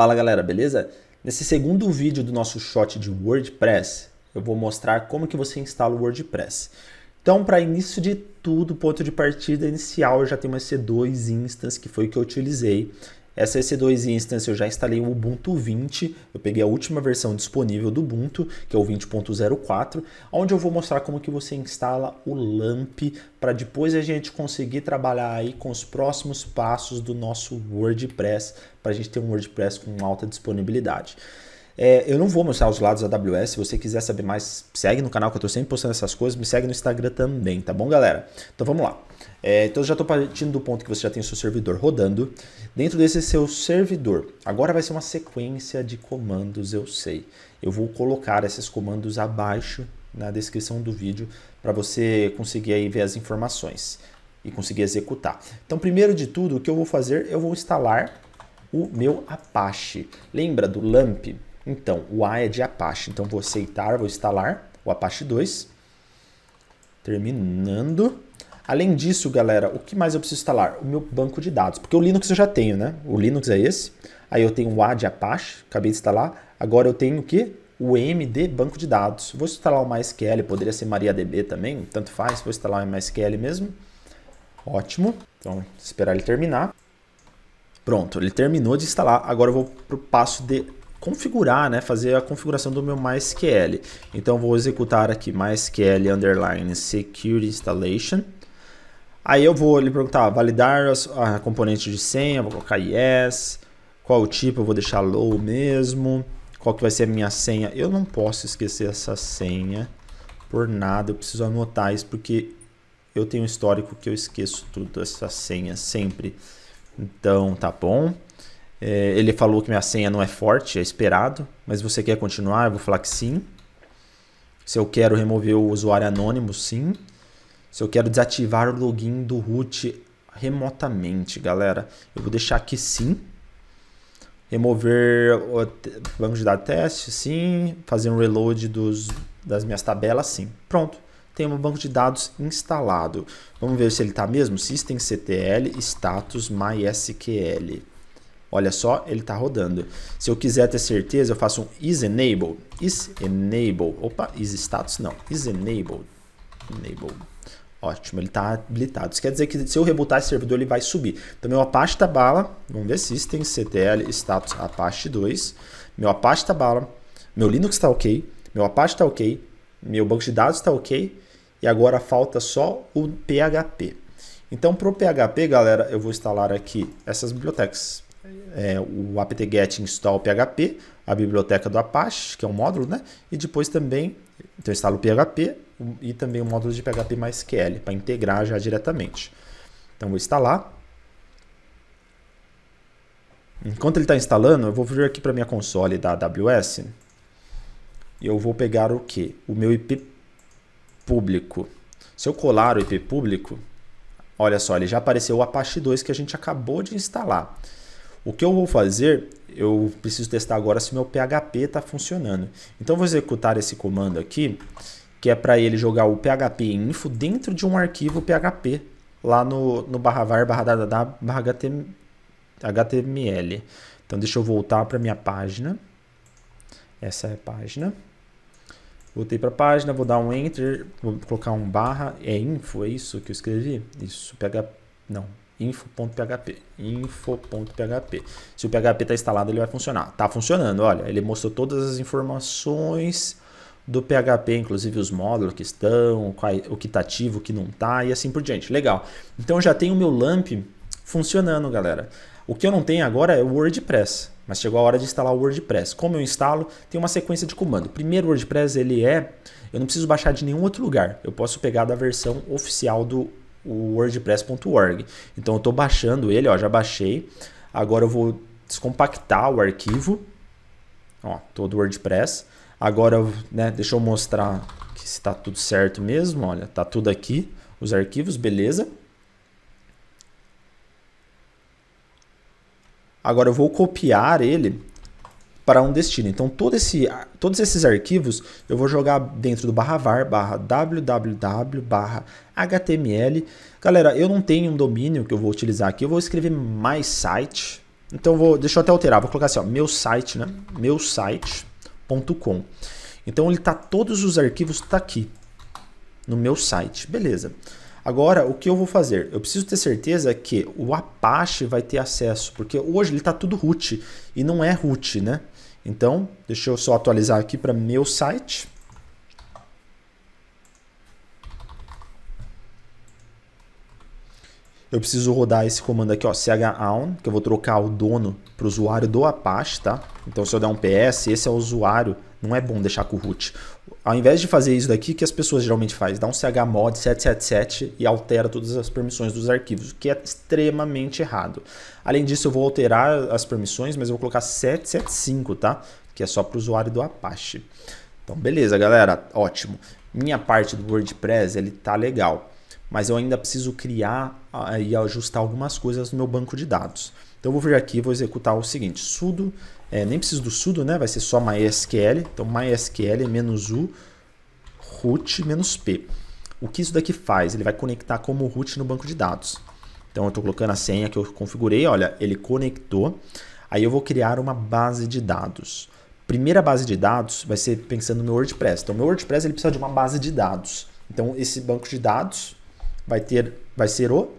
Fala galera, beleza? Nesse segundo vídeo do nosso shot de WordPress, eu vou mostrar como que você instala o WordPress. Então, para início de tudo, ponto de partida inicial, eu já tenho uma C2 Instance, que foi o que eu utilizei. Essa EC2 Instance eu já instalei o Ubuntu 20, eu peguei a última versão disponível do Ubuntu, que é o 20.04, onde eu vou mostrar como que você instala o LAMP para depois a gente conseguir trabalhar aí com os próximos passos do nosso WordPress, para a gente ter um WordPress com alta disponibilidade. É, eu não vou mostrar os lados da AWS. Se você quiser saber mais, segue no canal que eu estou sempre postando essas coisas. Me segue no Instagram também, tá bom, galera? Então vamos lá. É, então já estou partindo do ponto que você já tem o seu servidor rodando. Dentro desse seu servidor, agora vai ser uma sequência de comandos, eu sei. Eu vou colocar esses comandos abaixo na descrição do vídeo para você conseguir aí ver as informações e conseguir executar. Então, primeiro de tudo, o que eu vou fazer? Eu vou instalar o meu Apache. Lembra do LAMP? Então, o A é de Apache. Então, vou aceitar, vou instalar o Apache 2. Terminando. Além disso, galera, o que mais eu preciso instalar? O meu banco de dados, porque o Linux eu já tenho, né? O Linux é esse. Aí eu tenho o A de Apache, acabei de instalar. Agora eu tenho o quê? O MD banco de dados. Vou instalar o MySQL, poderia ser MariaDB também, tanto faz. Vou instalar o MySQL mesmo. Ótimo. Então, esperar ele terminar. Pronto, ele terminou de instalar. Agora eu vou para o passo de configurar, né, fazer a configuração do meu MySQL. Então vou executar aqui MySQL underline secure installation. Aí eu vou lhe perguntar, validar a componente de senha, vou colocar yes. Qual o tipo, eu vou deixar low mesmo. Qual que vai ser a minha senha? Eu não posso esquecer essa senha por nada, eu preciso anotar isso porque eu tenho um histórico que eu esqueço tudo, essa senha sempre. Então, tá bom. É, ele falou que minha senha não é forte, é esperado, mas você quer continuar? Eu vou falar que sim. Se eu quero remover o usuário anônimo, sim. Se eu quero desativar o login do root remotamente, galera, eu vou deixar aqui sim. Remover banco de dados teste, sim. Fazer um reload dos, das minhas tabelas, sim. Pronto tem um banco de dados instalado. Vamos ver se ele está mesmo. Systemctl status mysql. Olha só, ele está rodando. Se eu quiser ter certeza, eu faço um is enable. Is enable. Opa, is status não. Is enabled. Enable. Ótimo, ele está habilitado. Isso quer dizer que se eu rebutar esse servidor, ele vai subir. Então, meu Apache tá bala, vamos ver tem ctl, status, Apache 2. Meu Apache tá bala, meu Linux está ok, meu Apache está ok, meu banco de dados está ok, e agora falta só o PHP. Então, para o PHP, galera, eu vou instalar aqui essas bibliotecas é, o apt-get install PHP, a biblioteca do Apache, que é um módulo, né? E depois também, então eu instalo o PHP e também o módulo de PHP mais QL, para integrar já diretamente. Então vou instalar. Enquanto ele está instalando, eu vou vir aqui para minha console da AWS e eu vou pegar o que? O meu IP público. Se eu colar o IP público, olha só, ele já apareceu o Apache 2 que a gente acabou de instalar. O que eu vou fazer, eu preciso testar agora se meu PHP está funcionando. Então vou executar esse comando aqui, que é para ele jogar o PHP info dentro de um arquivo PHP lá no, no barra var barra da da barra HTML. Então deixa eu voltar para minha página. Essa é a página. Voltei para a página, vou dar um enter, vou colocar um barra, é info, é isso que eu escrevi? Isso, PHP, não, info.php, info.php. Se o PHP está instalado, ele vai funcionar. Está funcionando, olha, ele mostrou todas as informações do PHP, inclusive os módulos que estão, o que está ativo, o que não está e assim por diante. Legal. Então já tenho o meu LAMP funcionando, galera. O que eu não tenho agora é o WordPress, mas chegou a hora de instalar o WordPress. Como eu instalo? Tem uma sequência de comando. Primeiro, o WordPress ele é, eu não preciso baixar de nenhum outro lugar. Eu posso pegar da versão oficial do o wordpress.org. Então eu estou baixando ele, ó, já baixei. Agora eu vou descompactar o arquivo, ó, todo WordPress. Agora, né, deixa eu mostrar que está tudo certo mesmo, olha, está tudo aqui, os arquivos, beleza. Agora eu vou copiar ele para um destino. Então todo esse, todos esses arquivos eu vou jogar dentro do barra var, barra www, barra html. Galera, eu não tenho um domínio que eu vou utilizar aqui, eu vou escrever mais site. Então vou, deixa eu até alterar, vou colocar assim, ó, meu site, né? Meu site.com. Então ele tá todos os arquivos tá aqui no meu site. Beleza. Agora, o que eu vou fazer? Eu preciso ter certeza que o Apache vai ter acesso, porque hoje ele está tudo root e não é root, né? Então, deixa eu só atualizar aqui para meu site. Eu preciso rodar esse comando aqui, ó, chown, que eu vou trocar o dono para o usuário do Apache, tá? Então, se eu der um ps, esse é o usuário não é bom deixar com o root. Ao invés de fazer isso daqui, que as pessoas geralmente fazem? Dá um chmod 777 e altera todas as permissões dos arquivos, o que é extremamente errado. Além disso, eu vou alterar as permissões, mas eu vou colocar 775, tá? Que é só para o usuário do Apache. Então, beleza, galera. Ótimo. Minha parte do WordPress, ele tá legal. Mas eu ainda preciso criar ah, e ajustar algumas coisas no meu banco de dados. Então, eu vou vir aqui e vou executar o seguinte. sudo é, nem preciso do sudo, né? Vai ser só MySQL. Então, MySQL é menos u root menos p. O que isso daqui faz? Ele vai conectar como root no banco de dados. Então, eu estou colocando a senha que eu configurei. Olha, ele conectou. Aí eu vou criar uma base de dados. Primeira base de dados vai ser pensando no meu WordPress. Então, meu WordPress ele precisa de uma base de dados. Então, esse banco de dados vai ter, vai ser o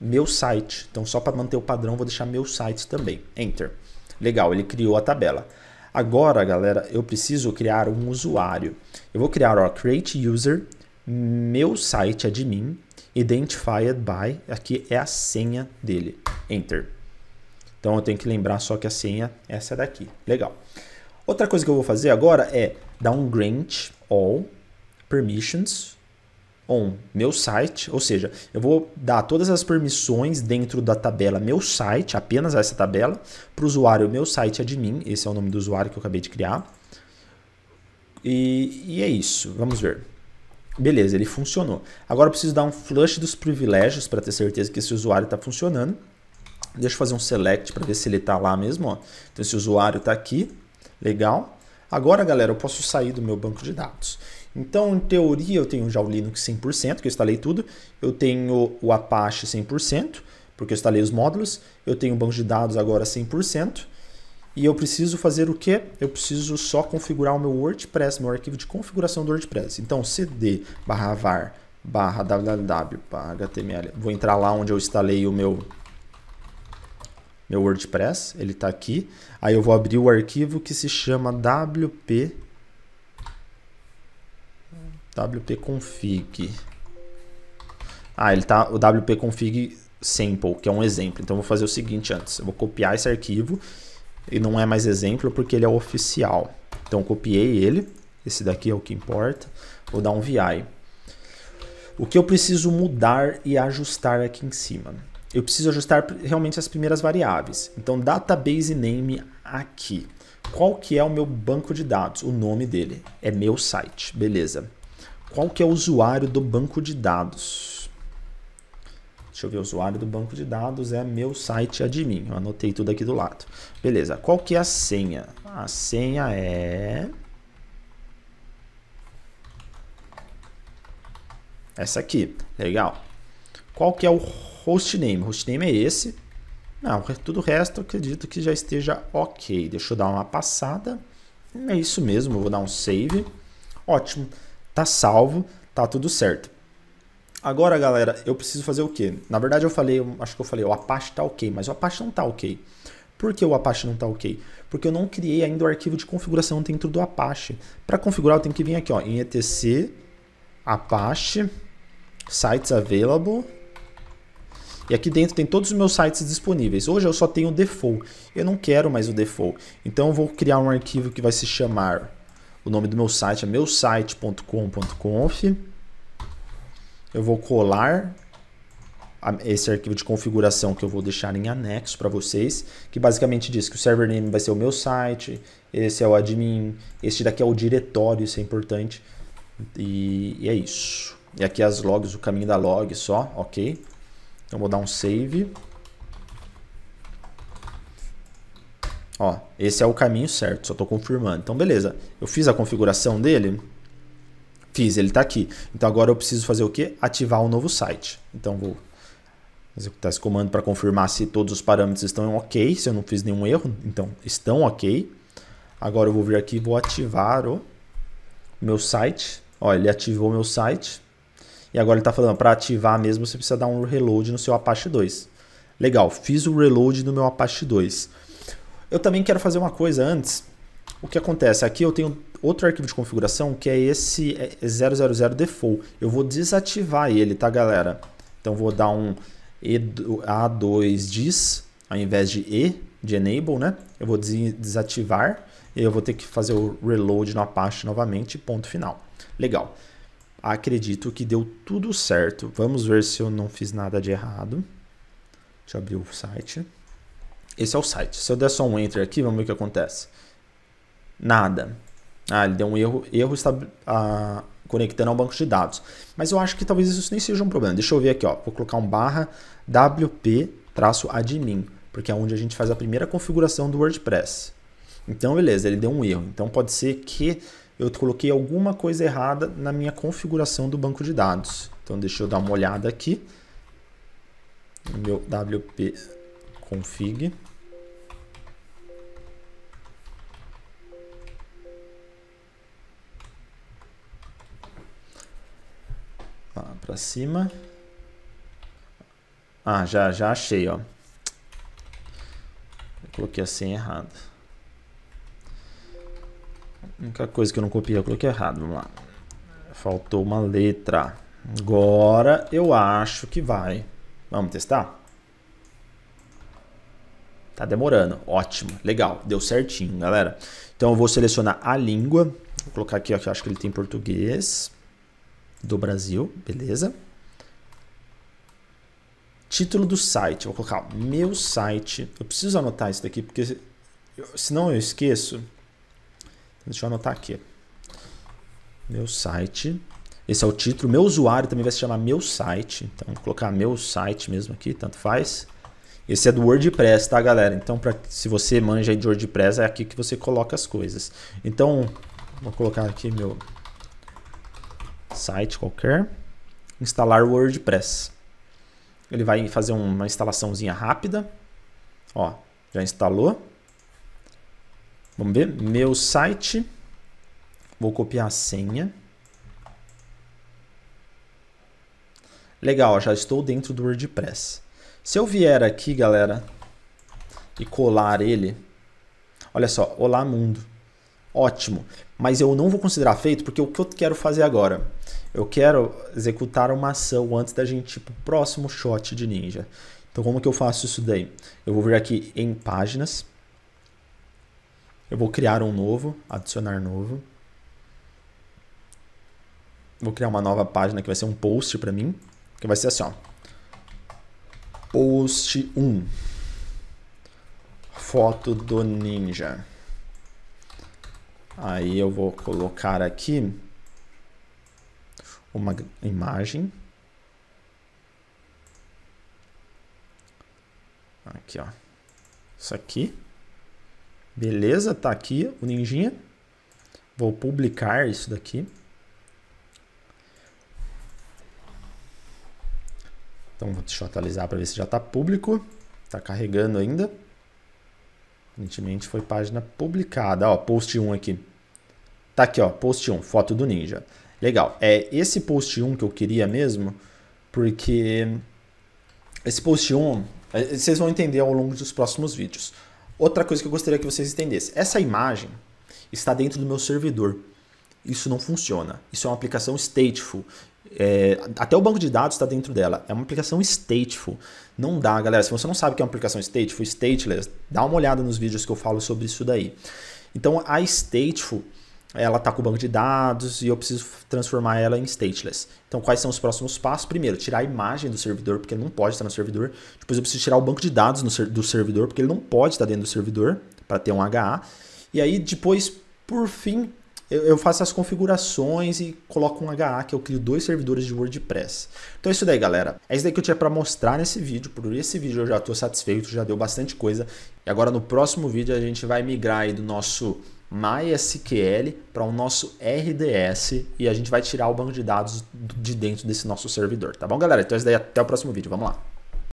meu site. Então, só para manter o padrão, vou deixar meu site também. Enter. Legal, ele criou a tabela. Agora, galera, eu preciso criar um usuário. Eu vou criar, ó, create user, meu site admin, identified by, aqui é a senha dele. Enter. Então eu tenho que lembrar só que a senha é essa daqui. Legal. Outra coisa que eu vou fazer agora é dar um grant all permissions on meu site, ou seja, eu vou dar todas as permissões dentro da tabela meu site, apenas essa tabela, para o usuário meu site admin, esse é o nome do usuário que eu acabei de criar. E, e é isso, vamos ver. Beleza, ele funcionou. Agora eu preciso dar um flush dos privilégios para ter certeza que esse usuário está funcionando. Deixa eu fazer um select para ver se ele está lá mesmo. Ó. Então esse usuário está aqui, legal. Agora, galera, eu posso sair do meu banco de dados. Então, em teoria, eu tenho já o Linux 100%, que eu instalei tudo. Eu tenho o Apache 100%, porque eu instalei os módulos. Eu tenho o banco de dados agora 100%. E eu preciso fazer o quê? Eu preciso só configurar o meu WordPress, meu arquivo de configuração do WordPress. Então, cd barra var barra www html. Vou entrar lá onde eu instalei o meu, meu WordPress, ele está aqui. Aí eu vou abrir o arquivo que se chama wp wp-config. Ah, ele tá o wp-config sample, que é um exemplo. Então, eu vou fazer o seguinte antes. Eu vou copiar esse arquivo. E não é mais exemplo porque ele é oficial. Então, copiei ele. Esse daqui é o que importa. Vou dar um VI. O que eu preciso mudar e ajustar aqui em cima? Eu preciso ajustar realmente as primeiras variáveis. Então, database name aqui. Qual que é o meu banco de dados? O nome dele é meu site. Beleza. Qual que é o usuário do banco de dados? Deixa eu ver, o usuário do banco de dados é meu site admin. Eu anotei tudo aqui do lado. Beleza, qual que é a senha? A senha é... Essa aqui, legal. Qual que é o hostname? O hostname é esse. Não, tudo o resto acredito que já esteja ok. Deixa eu dar uma passada. É isso mesmo, vou dar um save. Ótimo tá salvo, tá tudo certo. Agora, galera, eu preciso fazer o quê? Na verdade, eu falei, eu acho que eu falei, o Apache tá ok, mas o Apache não tá ok. Por que o Apache não tá ok? Porque eu não criei ainda o arquivo de configuração dentro do Apache. Para configurar, eu tenho que vir aqui ó, em etc, Apache, Sites Available. E aqui dentro tem todos os meus sites disponíveis. Hoje eu só tenho o default. Eu não quero mais o default. Então eu vou criar um arquivo que vai se chamar o nome do meu site é meusite.com.conf. Eu vou colar esse arquivo de configuração que eu vou deixar em anexo para vocês, que basicamente diz que o server name vai ser o meu site, esse é o admin, este daqui é o diretório, isso é importante. E, e é isso. E aqui as logs, o caminho da log só, ok? Então vou dar um save. Ó, esse é o caminho certo, só estou confirmando. Então, beleza. Eu fiz a configuração dele? Fiz, ele está aqui. Então, agora eu preciso fazer o quê? Ativar um novo site. Então, vou executar esse comando para confirmar se todos os parâmetros estão ok, se eu não fiz nenhum erro. Então, estão ok. Agora eu vou vir aqui e vou ativar o meu site. Ó, ele ativou o meu site. E agora ele está falando, para ativar mesmo, você precisa dar um reload no seu Apache 2. Legal, fiz o reload no meu Apache 2. Eu também quero fazer uma coisa antes. O que acontece? Aqui eu tenho outro arquivo de configuração que é esse 000 é default. Eu vou desativar ele, tá galera? Então vou dar um A2 dis ao invés de E de enable, né? Eu vou desativar e eu vou ter que fazer o reload na Apache novamente, ponto final. Legal. Acredito que deu tudo certo. Vamos ver se eu não fiz nada de errado. Deixa eu abrir o site. Esse é o site. Se eu der só um enter aqui, vamos ver o que acontece. Nada. Ah, ele deu um erro, erro está ah, conectando ao banco de dados. Mas eu acho que talvez isso nem seja um problema. Deixa eu ver aqui, ó. vou colocar um barra wp-admin, porque é onde a gente faz a primeira configuração do WordPress. Então, beleza, ele deu um erro. Então, pode ser que eu coloquei alguma coisa errada na minha configuração do banco de dados. Então, deixa eu dar uma olhada aqui. Meu WP config. Ah, para cima. Ah, já, já achei, ó. Eu coloquei a senha errada. A única coisa que eu não copiei, eu coloquei errado. Vamos lá. Faltou uma letra. Agora eu acho que vai. Vamos testar? Tá demorando. Ótimo. Legal. Deu certinho, galera. Então eu vou selecionar a língua. Vou colocar aqui, ó, que eu acho que ele tem português do Brasil. Beleza. Título do site. vou colocar meu site. Eu preciso anotar isso daqui, porque senão eu esqueço. Deixa eu anotar aqui. Meu site. Esse é o título. Meu usuário também vai se chamar meu site. Então, vou colocar meu site mesmo aqui, tanto faz. Esse é do WordPress, tá, galera? Então, pra, se você manja aí de WordPress, é aqui que você coloca as coisas. Então, vou colocar aqui meu site qualquer. Instalar WordPress. Ele vai fazer uma instalaçãozinha rápida. Ó, já instalou. Vamos ver. Meu site. Vou copiar a senha. Legal, já estou dentro do WordPress. Se eu vier aqui, galera, e colar ele, olha só, olá mundo. Ótimo, mas eu não vou considerar feito porque o que eu quero fazer agora? Eu quero executar uma ação antes da gente ir o próximo shot de ninja. Então como que eu faço isso daí? Eu vou vir aqui em páginas. Eu vou criar um novo, adicionar novo. Vou criar uma nova página que vai ser um post para mim, que vai ser assim, ó. Post 1. Foto do ninja. Aí eu vou colocar aqui uma imagem. Aqui, ó. Isso aqui. Beleza, tá aqui o ninjinha. Vou publicar isso daqui. Então deixa eu atualizar para ver se já está público. Está carregando ainda. Aparentemente foi página publicada. Ó, post 1 aqui. Tá aqui, ó, post 1, foto do ninja. Legal. É esse post 1 que eu queria mesmo, porque esse post 1 é, vocês vão entender ao longo dos próximos vídeos. Outra coisa que eu gostaria que vocês entendessem, essa imagem está dentro do meu servidor. Isso não funciona. Isso é uma aplicação stateful. É, até o banco de dados está dentro dela. É uma aplicação stateful. Não dá, galera. Se você não sabe o que é uma aplicação stateful, stateless, dá uma olhada nos vídeos que eu falo sobre isso daí. Então a stateful, ela está com o banco de dados e eu preciso transformar ela em stateless. Então quais são os próximos passos? Primeiro, tirar a imagem do servidor, porque ele não pode estar no servidor. Depois eu preciso tirar o banco de dados do servidor, porque ele não pode estar dentro do servidor para ter um HA. E aí depois, por fim, eu faço as configurações e coloco um HA que eu crio dois servidores de WordPress. Então é isso daí, galera. É isso daí que eu tinha para mostrar nesse vídeo. Por esse vídeo eu já estou satisfeito, já deu bastante coisa. E agora no próximo vídeo a gente vai migrar aí do nosso MySQL para o nosso RDS e a gente vai tirar o banco de dados de dentro desse nosso servidor, tá bom, galera? Então é isso daí, até o próximo vídeo. Vamos lá.